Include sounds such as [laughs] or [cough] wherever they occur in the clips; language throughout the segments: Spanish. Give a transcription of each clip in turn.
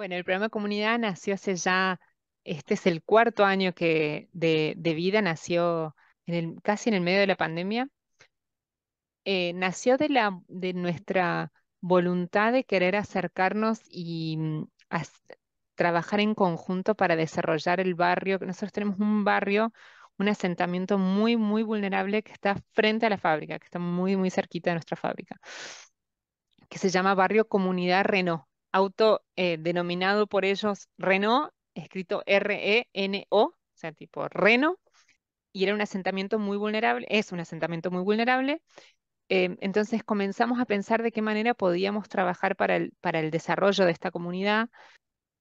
Bueno, el programa Comunidad nació hace ya, este es el cuarto año que de, vida, nació casi en el medio de la pandemia. Eh, nació de, la, de nuestra voluntad de querer acercarnos y mm, trabajar en conjunto para desarrollar el barrio. Nosotros tenemos un barrio, un asentamiento muy, muy vulnerable que está frente a la fábrica, que está muy, muy cerquita de nuestra fábrica, que se llama Barrio Comunidad Renault auto eh, denominado por ellos Renault, escrito R-E-N-O, o sea, tipo Renault y era un asentamiento muy vulnerable, es un asentamiento muy vulnerable. Em, entonces comenzamos a pensar de qué manera podíamos trabajar para el, para el desarrollo de esta comunidad.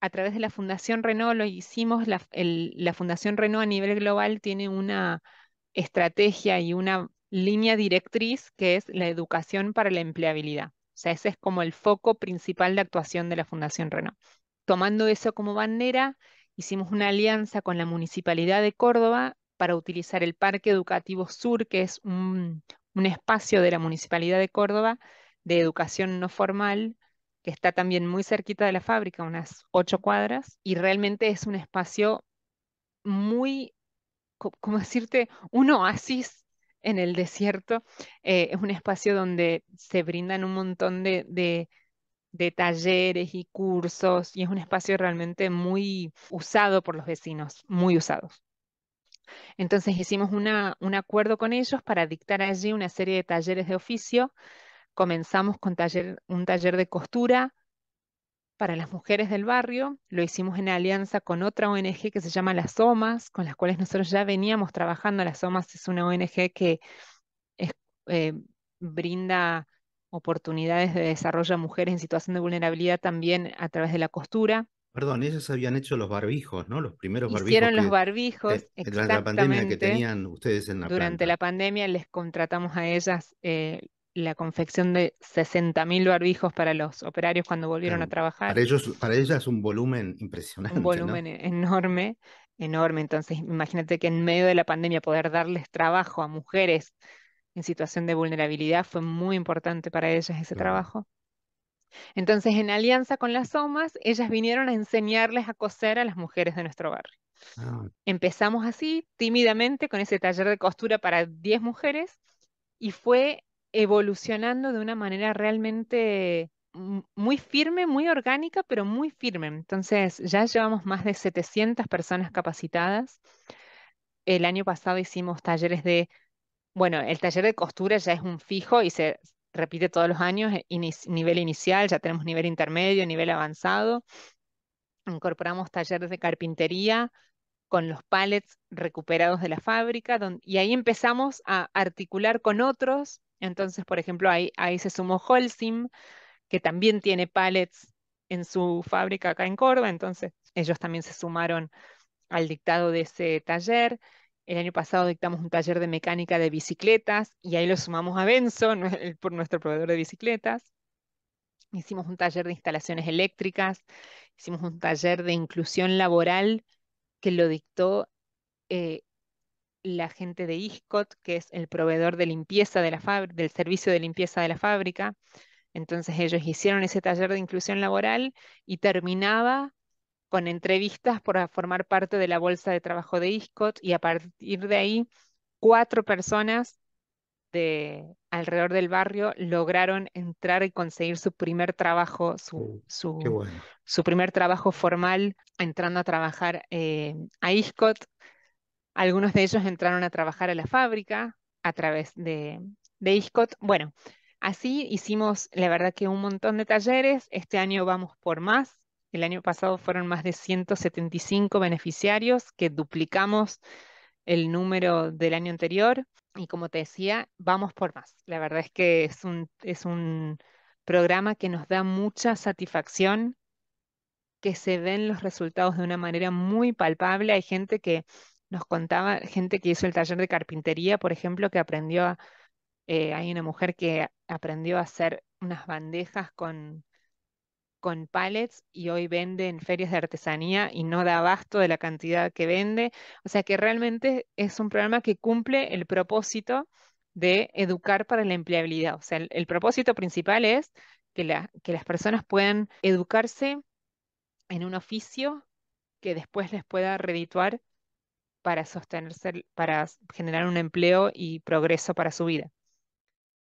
A través de la Fundación Renault lo hicimos, la Fundación Renault a nivel global tiene una estrategia y una línea directriz que es la educación para la empleabilidad sea, ese es como el foco principal de actuación de la Fundación Renault. Tomando eso como bandera, hicimos una alianza con la Municipalidad de Córdoba para utilizar el Parque Educativo Sur, que es un, un espacio de la Municipalidad de Córdoba de educación no formal, que está también muy cerquita de la fábrica, unas ocho cuadras, y realmente es un espacio muy, ¿cómo decirte?, un oasis en el desierto, eh, es un espacio donde se brindan un montón de, de, de, talleres y cursos y es un espacio realmente muy usado por los vecinos, muy usados. Entonces hicimos un acuerdo con ellos para dictar allí una serie de talleres de oficio. Comenzamos con taller, un taller de costura, para las mujeres del barrio. Lo hicimos en alianza con otra ONG que se llama Las Omas, con las cuales nosotros ya veníamos trabajando. Las Omas es una ONG que eh, brinda oportunidades de desarrollo a mujeres en situación de vulnerabilidad también a través de la costura. Perdón, ellos habían hecho los barbijos, ¿no? Los primeros barbijos. Hicieron los barbijos. durante la pandemia que tenían ustedes en la Durante la pandemia les contratamos a ellas eh, la confección de 60.000 barbijos para los operarios cuando volvieron a trabajar. Para ellos, para ellas un volumen impresionante. Un volumen enorme, enorme. Entonces, imagínate que en medio de la pandemia poder darles trabajo a mujeres en situación de vulnerabilidad fue muy importante para ellas ese trabajo. Entonces, en alianza con las OMAS, ellas vinieron a enseñarles a coser a las mujeres de nuestro barrio. Ah. Empezamos así, tímidamente, con ese taller de costura para 10 mujeres y fue evolucionando de una manera realmente muy firme, muy orgánica, pero muy firme. Entonces, ya llevamos más de 700 personas capacitadas. El año pasado hicimos talleres de, bueno, el taller de costura ya es un fijo y se repite todos los años, eh, nivel inicial, ya tenemos nivel intermedio, nivel avanzado. Incorporamos talleres de carpintería con los palets recuperados de la fábrica y ahí empezamos a articular con otros entonces, por ejemplo, ahí, se sumó Holcim, que también tiene pallets en su fábrica acá en Córdoba, entonces ellos también se sumaron al dictado de ese taller. El año pasado dictamos un taller de mecánica de bicicletas y ahí lo sumamos a Benzo, [laughs] por nuestro proveedor de bicicletas. Hicimos un taller de instalaciones eléctricas, hicimos un taller de inclusión laboral que lo dictó eh, la gente de ISCOT, que es el proveedor de limpieza de la del servicio de limpieza de la fábrica. Entonces ellos hicieron ese taller de inclusión laboral y terminaba con entrevistas para formar parte de la bolsa de trabajo de ISCOT y a partir de ahí cuatro personas de alrededor del barrio lograron entrar y conseguir su primer trabajo, su, oh, primer trabajo formal entrando a trabajar eh, a ISCOT algunos de ellos entraron a trabajar a la fábrica a través de, ISCOT. Bueno, así hicimos, la verdad que un montón de talleres. Este año vamos por más. El año pasado fueron más de 175 beneficiarios que duplicamos el número del año anterior. Y como te decía, vamos por más. La verdad es que es un, es un programa que nos da mucha satisfacción, que se ven los resultados de una manera muy palpable. Hay gente que nos contaba gente que hizo el taller de carpintería, por ejemplo, que aprendió a, eh, hay una mujer que aprendió a hacer unas bandejas con, con y hoy vende en ferias de artesanía y no da abasto de la cantidad que vende. O sea que realmente es un programa que cumple el propósito de educar para la empleabilidad. O sea, el, propósito principal es que, que las personas puedan educarse en un oficio que después les pueda redituar para sostenerse, para generar un empleo y progreso para su vida.